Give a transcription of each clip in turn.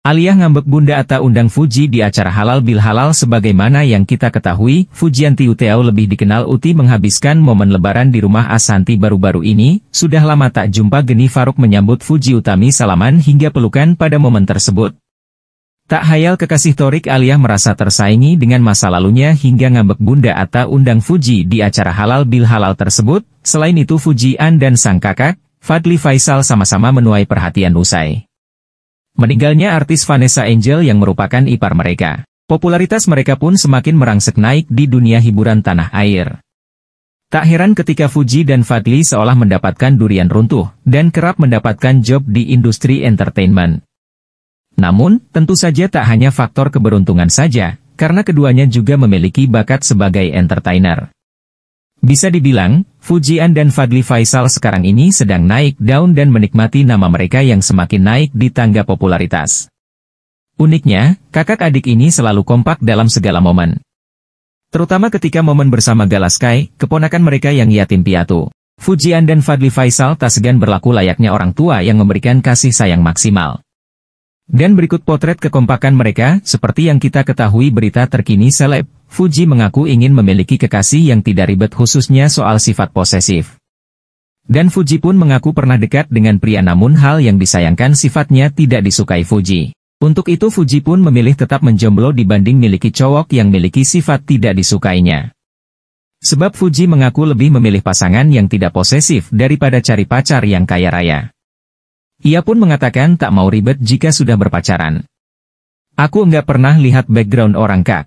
Aliyah ngambek Bunda Atta undang Fuji di acara halal bil halal sebagaimana yang kita ketahui, Fujianti Uteau lebih dikenal Uti menghabiskan momen lebaran di rumah Asanti baru-baru ini, sudah lama tak jumpa Geni Faruk menyambut Fuji Utami salaman hingga pelukan pada momen tersebut. Tak hayal kekasih Torik Aliyah merasa tersaingi dengan masa lalunya hingga ngambek Bunda Atta undang Fuji di acara halal bil halal tersebut, selain itu Fujian dan sang kakak, Fadli Faisal sama-sama menuai perhatian usai. Meninggalnya artis Vanessa Angel yang merupakan ipar mereka, popularitas mereka pun semakin merangsek naik di dunia hiburan tanah air. Tak heran ketika Fuji dan Fadli seolah mendapatkan durian runtuh, dan kerap mendapatkan job di industri entertainment. Namun, tentu saja tak hanya faktor keberuntungan saja, karena keduanya juga memiliki bakat sebagai entertainer. Bisa dibilang, Fujian dan Fadli Faisal sekarang ini sedang naik daun dan menikmati nama mereka yang semakin naik di tangga popularitas. Uniknya, kakak adik ini selalu kompak dalam segala momen. Terutama ketika momen bersama Galaskai, keponakan mereka yang yatim piatu. Fujian dan Fadli Faisal tak segan berlaku layaknya orang tua yang memberikan kasih sayang maksimal. Dan berikut potret kekompakan mereka, seperti yang kita ketahui berita terkini seleb. Fuji mengaku ingin memiliki kekasih yang tidak ribet khususnya soal sifat posesif. Dan Fuji pun mengaku pernah dekat dengan pria namun hal yang disayangkan sifatnya tidak disukai Fuji. Untuk itu Fuji pun memilih tetap menjomblo dibanding miliki cowok yang miliki sifat tidak disukainya. Sebab Fuji mengaku lebih memilih pasangan yang tidak posesif daripada cari pacar yang kaya raya. Ia pun mengatakan tak mau ribet jika sudah berpacaran. Aku enggak pernah lihat background orang kak.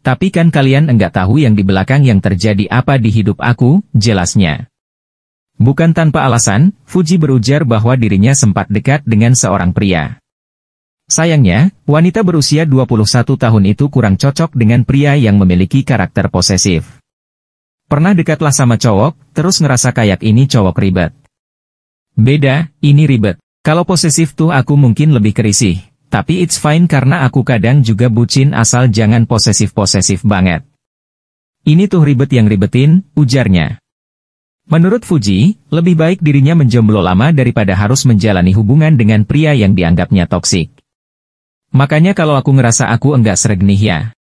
tapi kan kalian enggak tahu yang di belakang yang terjadi apa di hidup aku, jelasnya. Bukan tanpa alasan, Fuji berujar bahwa dirinya sempat dekat dengan seorang pria. Sayangnya, wanita berusia 21 tahun itu kurang cocok dengan pria yang memiliki karakter posesif. Pernah dekatlah sama cowok, terus ngerasa kayak ini cowok ribet. Beda, ini ribet. Kalau posesif tuh aku mungkin lebih kerisih. Tapi it's fine karena aku kadang juga bucin asal jangan posesif-posesif banget. Ini tuh ribet yang ribetin, ujarnya. Menurut Fuji, lebih baik dirinya menjomblo lama daripada harus menjalani hubungan dengan pria yang dianggapnya toksik. Makanya kalau aku ngerasa aku enggak sreg nih ya.